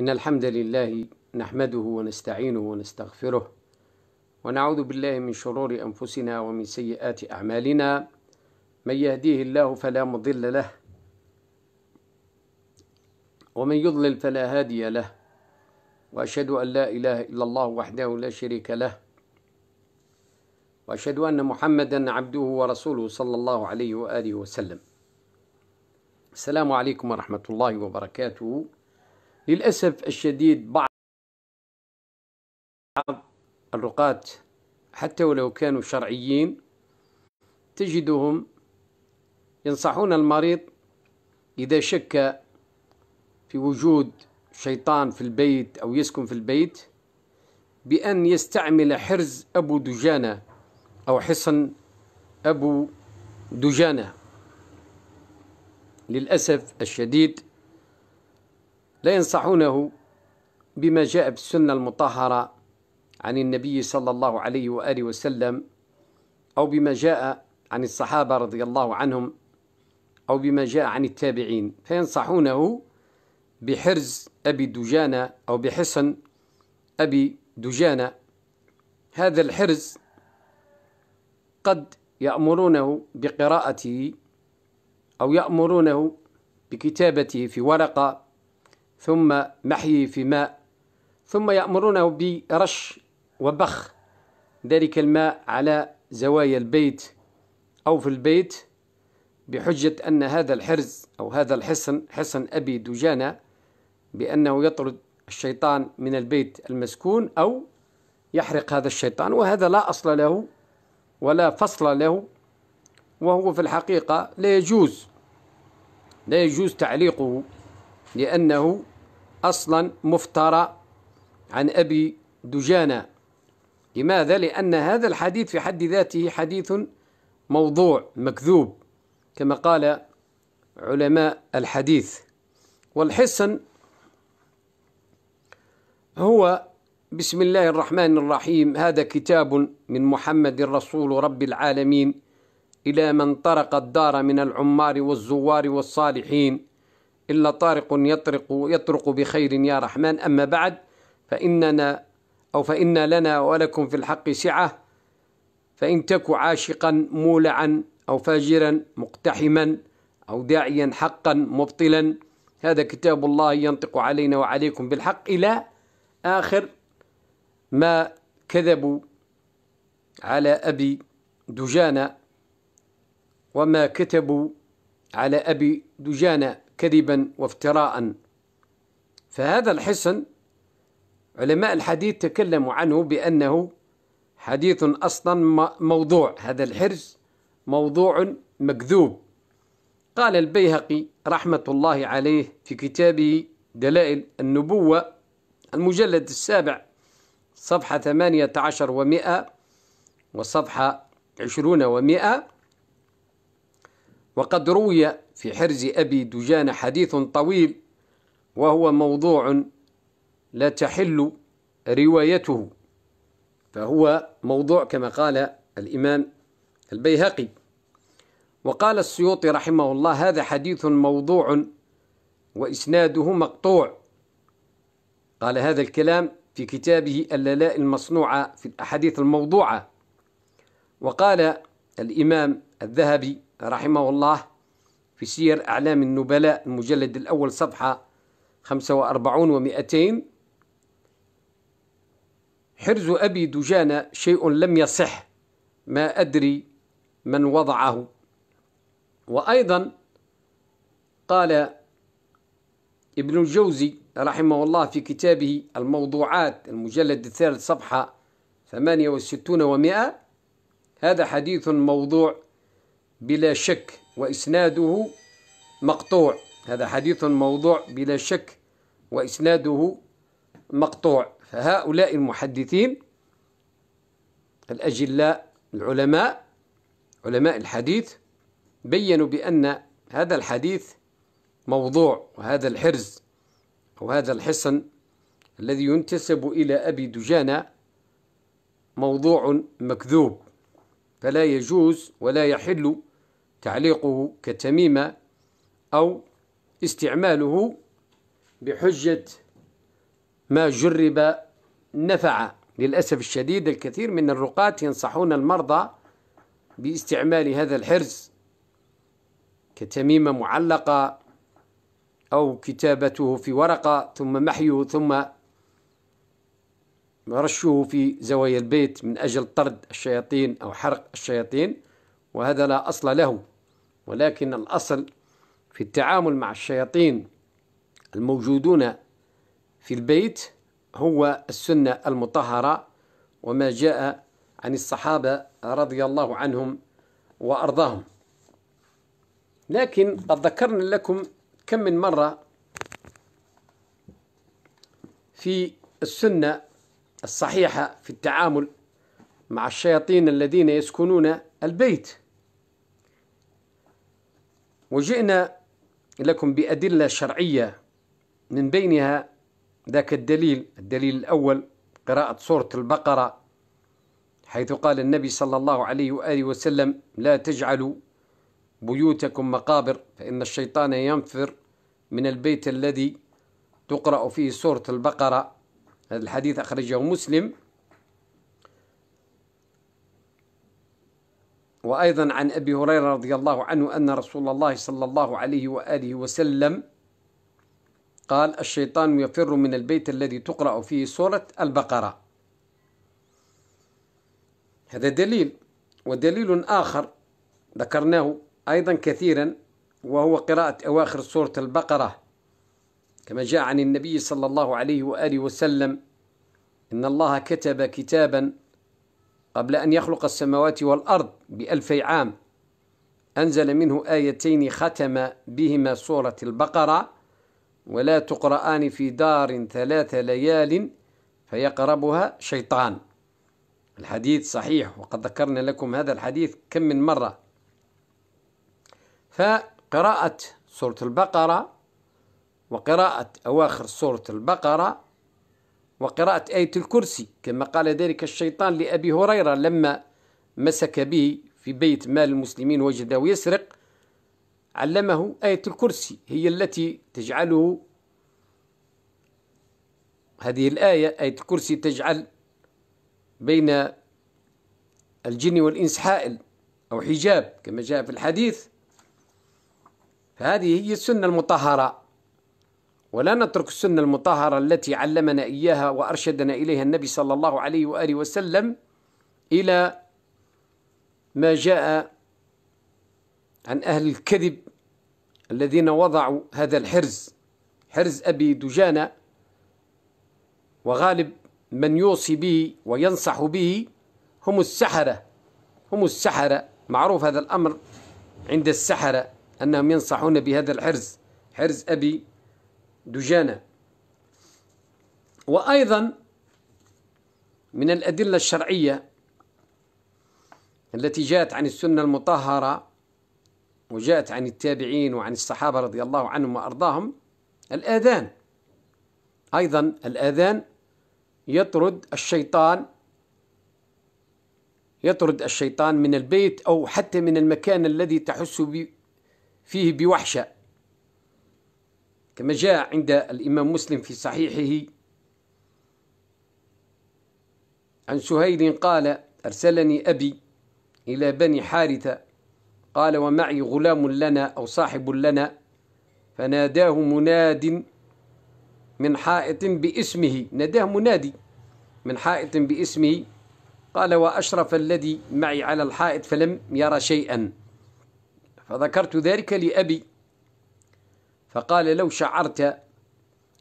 إن الحمد لله نحمده ونستعينه ونستغفره ونعوذ بالله من شرور أنفسنا ومن سيئات أعمالنا من يهديه الله فلا مضل له ومن يضلل فلا هادي له وأشهد أن لا إله إلا الله وحده لا شريك له وأشهد أن محمدا عبده ورسوله صلى الله عليه وآله وسلم السلام عليكم ورحمة الله وبركاته للأسف الشديد بعض الرقاة حتى ولو كانوا شرعيين تجدهم ينصحون المريض إذا شك في وجود شيطان في البيت أو يسكن في البيت بأن يستعمل حرز أبو دجانة أو حصن أبو دجانة للأسف الشديد لا ينصحونه بما جاء في السنة المطهرة عن النبي صلى الله عليه وآله وسلم أو بما جاء عن الصحابة رضي الله عنهم أو بما جاء عن التابعين فينصحونه بحرز أبي دجانة أو بحصن أبي دجانة هذا الحرز قد يأمرونه بقراءته أو يأمرونه بكتابته في ورقة ثم محيه في ماء ثم يأمرونه برش وبخ ذلك الماء على زوايا البيت أو في البيت بحجة أن هذا الحرز أو هذا الحصن حصن أبي دجانة بأنه يطرد الشيطان من البيت المسكون أو يحرق هذا الشيطان وهذا لا أصل له ولا فصل له وهو في الحقيقة لا يجوز لا يجوز تعليقه لأنه أصلا مفترى عن أبي دجانة لماذا؟ لأن هذا الحديث في حد ذاته حديث موضوع مكذوب كما قال علماء الحديث والحسن هو بسم الله الرحمن الرحيم هذا كتاب من محمد رسول رب العالمين إلى من طرق الدار من العمار والزوار والصالحين إلا طارق يطرق, يطرق بخير يا رحمن أما بعد فإننا أو فإن لنا ولكم في الحق سعة فإن تك عاشقا مولعا أو فاجرا مقتحما أو داعيا حقا مبطلا هذا كتاب الله ينطق علينا وعليكم بالحق إلى آخر ما كذبوا على أبي دجانة وما كتبوا على أبي دجانة كذبا وافتراء فهذا الحسن علماء الحديث تكلموا عنه بأنه حديث أصلا موضوع هذا الحرز موضوع مكذوب قال البيهقي رحمة الله عليه في كتابه دلائل النبوة المجلد السابع صفحة ثمانية عشر ومئة وصفحة عشرون ومئة وقد روي في حرز أبي دجان حديث طويل وهو موضوع لا تحل روايته فهو موضوع كما قال الإمام البيهقي وقال السيوطي رحمه الله هذا حديث موضوع وإسناده مقطوع قال هذا الكلام في كتابه اللالاء المصنوعة في الأحاديث الموضوعة وقال الإمام الذهبي رحمه الله في سير أعلام النبلاء المجلد الأول صفحة 45 و200 حرز أبي دجانة شيء لم يصح ما أدري من وضعه وأيضا قال ابن الجوزي رحمه الله في كتابه الموضوعات المجلد الثالث صفحة 68 و100 هذا حديث موضوع بلا شك وإسناده مقطوع هذا حديث موضوع بلا شك وإسناده مقطوع فهؤلاء المحدثين الأجلاء العلماء علماء الحديث بينوا بأن هذا الحديث موضوع وهذا الحرز أو هذا الحصن الذي ينتسب إلى أبي دجانة موضوع مكذوب فلا يجوز ولا يحل تعليقه كتميمة أو استعماله بحجة ما جرب نفع للأسف الشديد الكثير من الرقاة ينصحون المرضى باستعمال هذا الحرز كتميمة معلقة أو كتابته في ورقة ثم محيه ثم رشه في زوايا البيت من أجل طرد الشياطين أو حرق الشياطين وهذا لا أصل له ولكن الأصل في التعامل مع الشياطين الموجودون في البيت هو السنة المطهرة وما جاء عن الصحابة رضي الله عنهم وأرضاهم لكن قد ذكرنا لكم كم من مرة في السنة الصحيحة في التعامل مع الشياطين الذين يسكنون البيت وجئنا لكم بأدلة شرعية من بينها ذاك الدليل الدليل الأول قراءة سورة البقرة حيث قال النبي صلى الله عليه وآله وسلم لا تجعلوا بيوتكم مقابر فإن الشيطان ينفر من البيت الذي تقرأ فيه سورة البقرة هذا الحديث أخرجه مسلم وأيضا عن أبي هريرة رضي الله عنه أن رسول الله صلى الله عليه وآله وسلم قال الشيطان يفر من البيت الذي تقرأ فيه سورة البقرة هذا دليل ودليل آخر ذكرناه أيضا كثيرا وهو قراءة أواخر سورة البقرة كما جاء عن النبي صلى الله عليه وآله وسلم إن الله كتب كتابا قبل أن يخلق السماوات والأرض بألفي عام أنزل منه آيتين ختم بهما سورة البقرة ولا تقرآن في دار ثلاث ليال فيقربها شيطان الحديث صحيح وقد ذكرنا لكم هذا الحديث كم من مرة فقراءة سورة البقرة وقراءة أواخر سورة البقرة وقراءة آية الكرسي كما قال ذلك الشيطان لأبي هريرة لما مسك به في بيت مال المسلمين وجده يسرق علمه آية الكرسي هي التي تجعله هذه الآية آية الكرسي تجعل بين الجن والإنس حائل أو حجاب كما جاء في الحديث فهذه هي السنة المطهرة ولا نترك السنة المطهرة التي علمنا إياها وأرشدنا إليها النبي صلى الله عليه وآله وسلم إلى ما جاء عن أهل الكذب الذين وضعوا هذا الحرز حرز أبي دجانة وغالب من يوصي به وينصح به هم السحرة هم السحرة معروف هذا الأمر عند السحرة أنهم ينصحون بهذا الحرز حرز أبي دجانة وأيضا من الأدلة الشرعية التي جاءت عن السنة المطهرة وجاءت عن التابعين وعن الصحابة رضي الله عنهم وأرضاهم الآذان أيضا الآذان يطرد الشيطان يطرد الشيطان من البيت أو حتى من المكان الذي تحس فيه بوحشة كما جاء عند الإمام مسلم في صحيحه عن سهيل قال أرسلني أبي إلى بني حارثة قال ومعي غلام لنا أو صاحب لنا فناداه مناد من حائط باسمه ناداه منادي من حائط باسمه قال وأشرف الذي معي على الحائط فلم يرى شيئا فذكرت ذلك لأبي فقال لو شعرت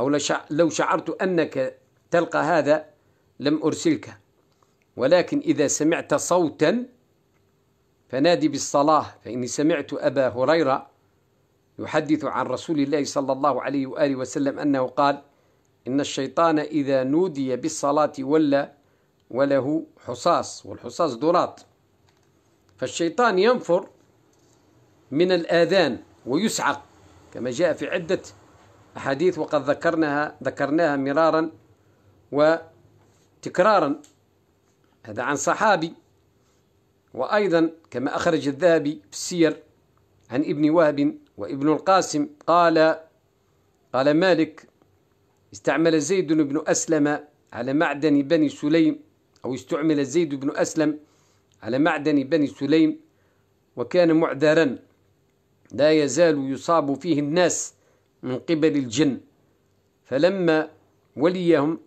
أو لو شعرت أنك تلقى هذا لم أرسلك ولكن إذا سمعت صوتا فنادي بالصلاة فإني سمعت أبا هريرة يحدث عن رسول الله صلى الله عليه وآله وسلم أنه قال إن الشيطان إذا نودي بالصلاة ولا وله حصاص والحصاص دراط فالشيطان ينفر من الآذان ويسعق كما جاء في عدة أحاديث وقد ذكرناها ذكرناها مرارا وتكرارا هذا عن صحابي وأيضا كما أخرج الذهبي في السير عن ابن وهب وابن القاسم قال قال مالك استعمل زيد بن أسلم على معدن بني سليم أو استعمل زيد بن أسلم على معدن بني سليم وكان معذرا لا يزال يصاب فيه الناس من قبل الجن فلما وليهم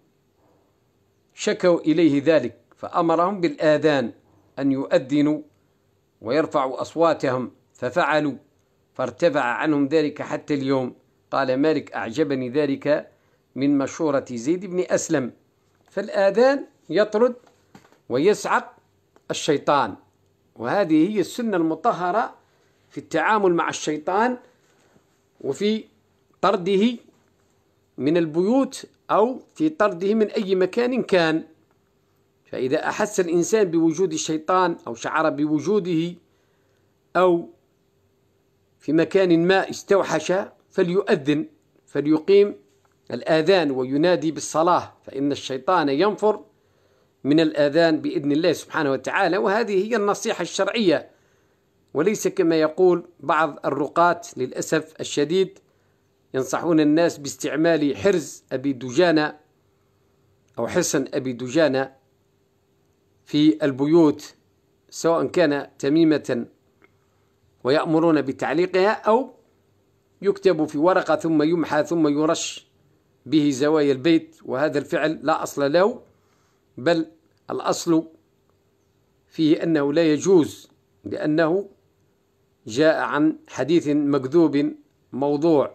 شكوا إليه ذلك فأمرهم بالآذان أن يؤذنوا ويرفعوا أصواتهم ففعلوا فارتفع عنهم ذلك حتى اليوم قال مالك أعجبني ذلك من مشورة زيد بن أسلم فالآذان يطرد ويسعق الشيطان وهذه هي السنة المطهرة في التعامل مع الشيطان وفي طرده من البيوت أو في طرده من أي مكان كان فإذا أحس الإنسان بوجود الشيطان أو شعر بوجوده أو في مكان ما استوحش فليؤذن فليقيم الآذان وينادي بالصلاة فإن الشيطان ينفر من الآذان بإذن الله سبحانه وتعالى وهذه هي النصيحة الشرعية وليس كما يقول بعض الرقاة للأسف الشديد ينصحون الناس باستعمال حرز أبي دجانة أو حصن أبي دجانة في البيوت سواء كان تميمة ويأمرون بتعليقها أو يكتب في ورقة ثم يمحى ثم يرش به زوايا البيت وهذا الفعل لا أصل له بل الأصل فيه أنه لا يجوز لأنه جاء عن حديث مكذوب موضوع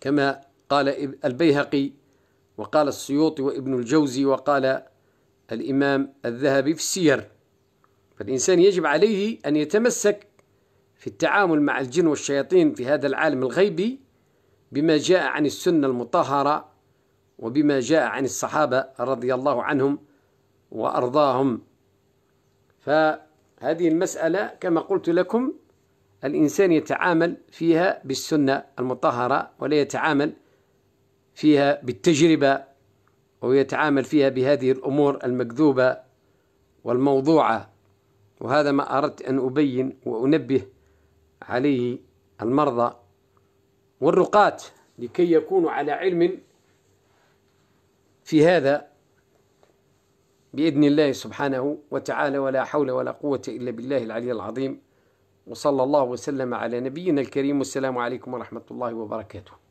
كما قال البيهقي وقال السيوطي وابن الجوزي وقال الإمام الذهبي في السير فالإنسان يجب عليه أن يتمسك في التعامل مع الجن والشياطين في هذا العالم الغيبي بما جاء عن السنة المطهرة وبما جاء عن الصحابة رضي الله عنهم وأرضاهم فهذه المسألة كما قلت لكم الإنسان يتعامل فيها بالسنة المطهرة ولا يتعامل فيها بالتجربة ويتعامل فيها بهذه الأمور المكذوبة والموضوعة وهذا ما أردت أن أبين وأنبه عليه المرضى والرقاة لكي يكونوا على علم في هذا بإذن الله سبحانه وتعالى ولا حول ولا قوة إلا بالله العلي العظيم وصلى الله وسلم على نبينا الكريم والسلام عليكم ورحمة الله وبركاته